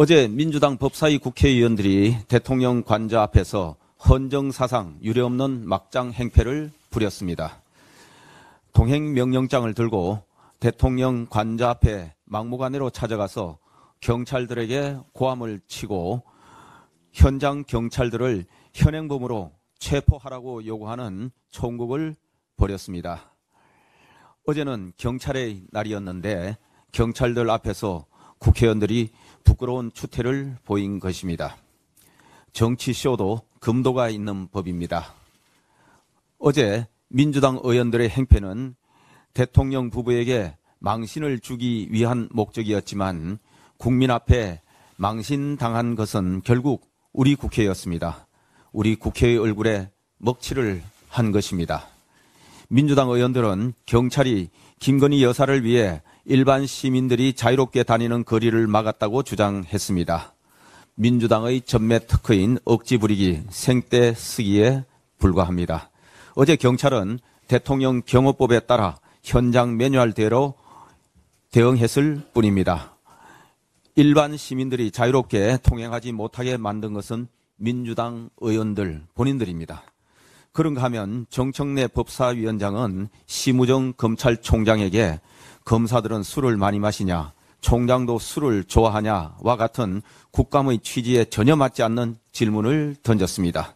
어제 민주당 법사위 국회의원들이 대통령 관저 앞에서 헌정사상 유례없는 막장 행패를 부렸습니다. 동행명령장을 들고 대통령 관저 앞에 막무가내로 찾아가서 경찰들에게 고함을 치고 현장 경찰들을 현행범으로 체포하라고 요구하는 총국을 벌였습니다. 어제는 경찰의 날이었는데 경찰들 앞에서 국회의원들이 부끄러운 추태를 보인 것입니다. 정치쇼도 금도가 있는 법입니다. 어제 민주당 의원들의 행패는 대통령 부부에게 망신을 주기 위한 목적이었지만 국민 앞에 망신당한 것은 결국 우리 국회였습니다. 우리 국회의 얼굴에 먹칠을 한 것입니다. 민주당 의원들은 경찰이 김건희 여사를 위해 일반 시민들이 자유롭게 다니는 거리를 막았다고 주장했습니다. 민주당의 전매 특허인 억지 부리기 생떼 쓰기에 불과합니다. 어제 경찰은 대통령 경호법에 따라 현장 매뉴얼대로 대응했을 뿐입니다. 일반 시민들이 자유롭게 통행하지 못하게 만든 것은 민주당 의원들 본인들입니다. 그런가 하면 정청래 법사위원장은 시무정 검찰총장에게 검사들은 술을 많이 마시냐, 총장도 술을 좋아하냐와 같은 국감의 취지에 전혀 맞지 않는 질문을 던졌습니다.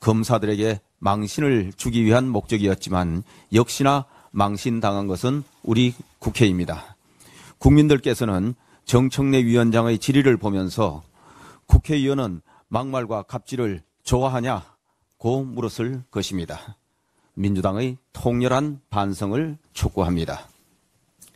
검사들에게 망신을 주기 위한 목적이었지만 역시나 망신당한 것은 우리 국회입니다. 국민들께서는 정청래 위원장의 질의를 보면서 국회의원은 막말과 갑질을 좋아하냐고 물었을 것입니다. 민주당의 통렬한 반성을 촉구합니다.